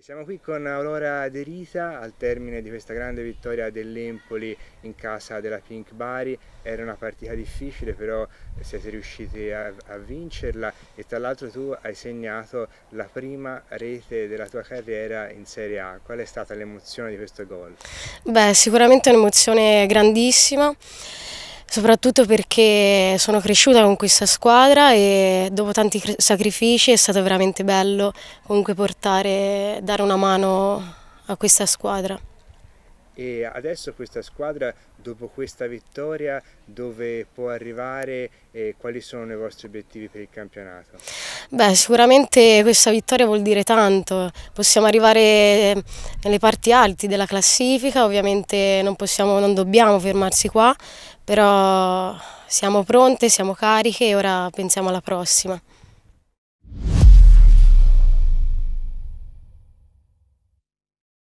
Siamo qui con Aurora Derisa al termine di questa grande vittoria dell'Empoli in casa della Pink Bari. Era una partita difficile però siete riusciti a, a vincerla e tra l'altro tu hai segnato la prima rete della tua carriera in Serie A. Qual è stata l'emozione di questo gol? Beh sicuramente un'emozione grandissima soprattutto perché sono cresciuta con questa squadra e dopo tanti sacrifici è stato veramente bello comunque portare, dare una mano a questa squadra. E adesso questa squadra, dopo questa vittoria, dove può arrivare e quali sono i vostri obiettivi per il campionato? Beh, sicuramente questa vittoria vuol dire tanto, possiamo arrivare nelle parti alti della classifica, ovviamente non, possiamo, non dobbiamo fermarsi qua, però siamo pronte, siamo cariche e ora pensiamo alla prossima.